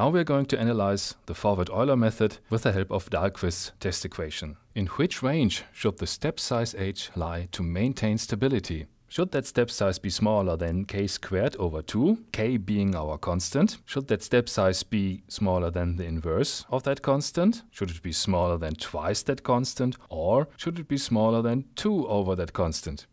Now we are going to analyze the forward euler method with the help of Dahlquist's test equation. In which range should the step size h lie to maintain stability? Should that step size be smaller than k squared over 2, k being our constant? Should that step size be smaller than the inverse of that constant? Should it be smaller than twice that constant? Or should it be smaller than 2 over that constant?